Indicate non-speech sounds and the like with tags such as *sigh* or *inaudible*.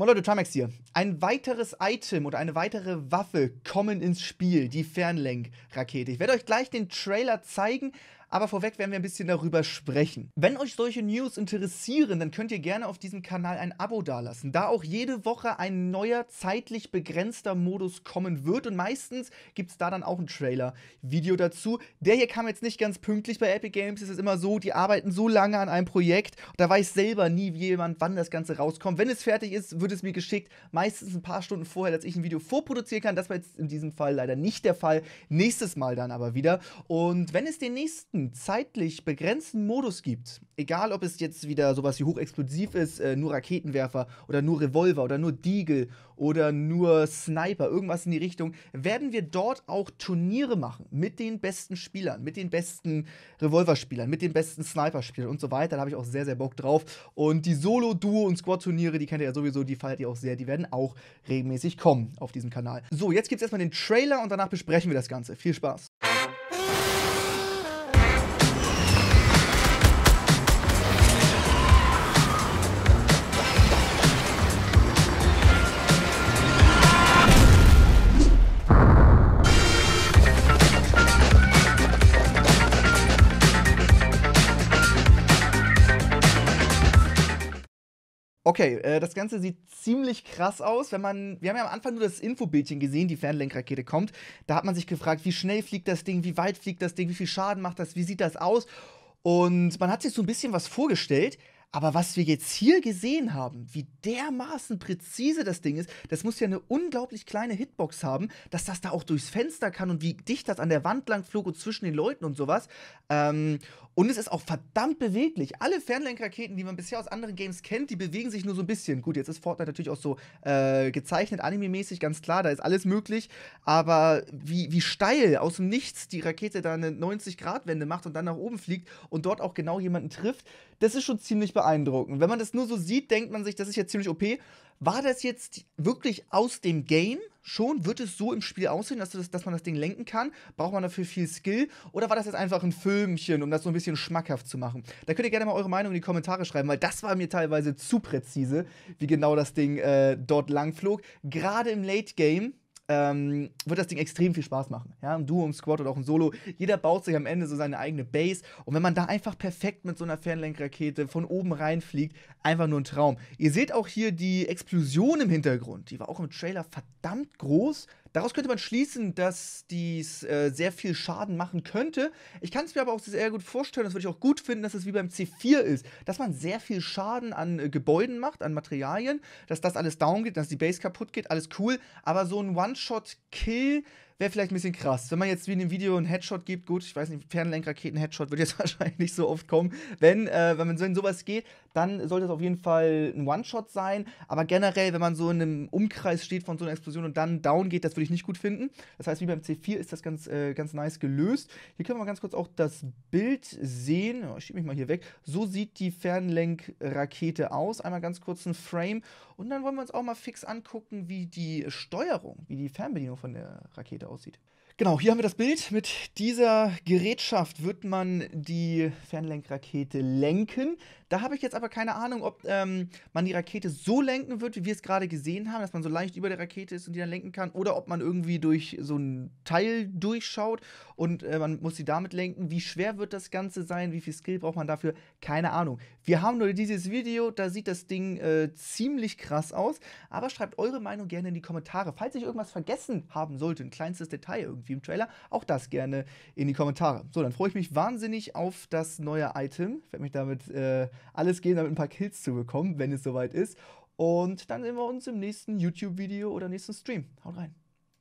Moin Leute, Trimax hier. Ein weiteres Item oder eine weitere Waffe kommen ins Spiel, die Fernlenkrakete. Ich werde euch gleich den Trailer zeigen, aber vorweg werden wir ein bisschen darüber sprechen. Wenn euch solche News interessieren, dann könnt ihr gerne auf diesem Kanal ein Abo dalassen, da auch jede Woche ein neuer, zeitlich begrenzter Modus kommen wird. Und meistens gibt es da dann auch ein Trailer-Video dazu. Der hier kam jetzt nicht ganz pünktlich bei Epic Games. Es ist immer so, die arbeiten so lange an einem Projekt, da weiß selber nie jemand, wann das Ganze rauskommt. Wenn es fertig ist, wird es mir geschickt. Meistens ein paar Stunden vorher, dass ich ein Video vorproduzieren kann. Das war jetzt in diesem Fall leider nicht der Fall. Nächstes Mal dann aber wieder. Und wenn es den nächsten strikten, zeitlich begrenzten Modus gibt, egal ob es jetzt wieder sowas wie hochexplosiv ist, äh, nur Raketenwerfer oder nur Revolver oder nur Diegel oder nur Sniper, irgendwas in die Richtung, werden wir dort auch Turniere machen mit den besten Spielern, mit den besten Revolverspielern, mit den besten Sniperspielern und so weiter. Da habe ich auch sehr, sehr Bock drauf. Und die Solo, Duo und Squad-Turniere, die kennt ihr ja sowieso, die feiert ihr auch sehr, die werden auch regelmäßig kommen auf diesem Kanal. So, jetzt gibt es erstmal den Trailer und danach besprechen wir das Ganze. Viel Spaß! Okay, äh, das Ganze sieht ziemlich krass aus, wenn man. Wir haben ja am Anfang nur das Infobildchen gesehen, die Fernlenkrakete kommt. Da hat man sich gefragt, wie schnell fliegt das Ding, wie weit fliegt das Ding, wie viel Schaden macht das, wie sieht das aus? Und man hat sich so ein bisschen was vorgestellt, aber was wir jetzt hier gesehen haben, wie dermaßen präzise das Ding ist, das muss ja eine unglaublich kleine Hitbox haben, dass das da auch durchs Fenster kann und wie dicht das an der Wand lang flog und zwischen den Leuten und sowas. Ähm, und es ist auch verdammt beweglich. Alle Fernlenkraketen, die man bisher aus anderen Games kennt, die bewegen sich nur so ein bisschen. Gut, jetzt ist Fortnite natürlich auch so äh, gezeichnet, anime-mäßig, ganz klar, da ist alles möglich. Aber wie, wie steil aus dem Nichts die Rakete da eine 90-Grad-Wende macht und dann nach oben fliegt und dort auch genau jemanden trifft, das ist schon ziemlich beeindruckend. Wenn man das nur so sieht, denkt man sich, das ist jetzt ziemlich OP. War das jetzt wirklich aus dem Game schon? Wird es so im Spiel aussehen, dass, das, dass man das Ding lenken kann? Braucht man dafür viel Skill? Oder war das jetzt einfach ein Filmchen, um das so ein bisschen schmackhaft zu machen? Da könnt ihr gerne mal eure Meinung in die Kommentare schreiben, weil das war mir teilweise zu präzise, wie genau das Ding äh, dort langflog. Gerade im Late Game ähm, wird das Ding extrem viel Spaß machen. Ja, im Duo, im Squad oder auch im Solo. Jeder baut sich am Ende so seine eigene Base. Und wenn man da einfach perfekt mit so einer Fernlenkrakete von oben reinfliegt, einfach nur ein Traum. Ihr seht auch hier die Explosion im Hintergrund. Die war auch im Trailer verdammt groß. Daraus könnte man schließen, dass dies äh, sehr viel Schaden machen könnte. Ich kann es mir aber auch sehr gut vorstellen, das würde ich auch gut finden, dass es wie beim C4 ist, dass man sehr viel Schaden an äh, Gebäuden macht, an Materialien, dass das alles down geht, dass die Base kaputt geht, alles cool. Aber so ein One-Shot-Kill, wäre vielleicht ein bisschen krass. Wenn man jetzt wie in dem Video einen Headshot gibt, gut, ich weiß nicht, Fernlenkraketen-Headshot wird jetzt *laughs* wahrscheinlich nicht so oft kommen. Wenn, äh, wenn man wenn sowas geht, dann sollte es auf jeden Fall ein One-Shot sein. Aber generell, wenn man so in einem Umkreis steht von so einer Explosion und dann down geht, das würde ich nicht gut finden. Das heißt, wie beim C4 ist das ganz, äh, ganz nice gelöst. Hier können wir mal ganz kurz auch das Bild sehen. Oh, ich schiebe mich mal hier weg. So sieht die Fernlenkrakete aus. Einmal ganz kurz ein Frame. Und dann wollen wir uns auch mal fix angucken, wie die Steuerung, wie die Fernbedienung von der Rakete aussieht. Genau, hier haben wir das Bild. Mit dieser Gerätschaft wird man die Fernlenkrakete lenken. Da habe ich jetzt aber keine Ahnung, ob ähm, man die Rakete so lenken wird, wie wir es gerade gesehen haben, dass man so leicht über der Rakete ist und die dann lenken kann, oder ob man irgendwie durch so ein Teil durchschaut und äh, man muss sie damit lenken. Wie schwer wird das Ganze sein? Wie viel Skill braucht man dafür? Keine Ahnung. Wir haben nur dieses Video, da sieht das Ding äh, ziemlich krass aus. Aber schreibt eure Meinung gerne in die Kommentare. Falls ich irgendwas vergessen haben sollte, ein kleinstes Detail irgendwie irgendwie Trailer? Auch das gerne in die Kommentare. So, dann freue ich mich wahnsinnig auf das neue Item. Ich werde mich damit äh, alles geben, damit ein paar Kills zu bekommen, wenn es soweit ist. Und dann sehen wir uns im nächsten YouTube-Video oder nächsten Stream. Haut rein.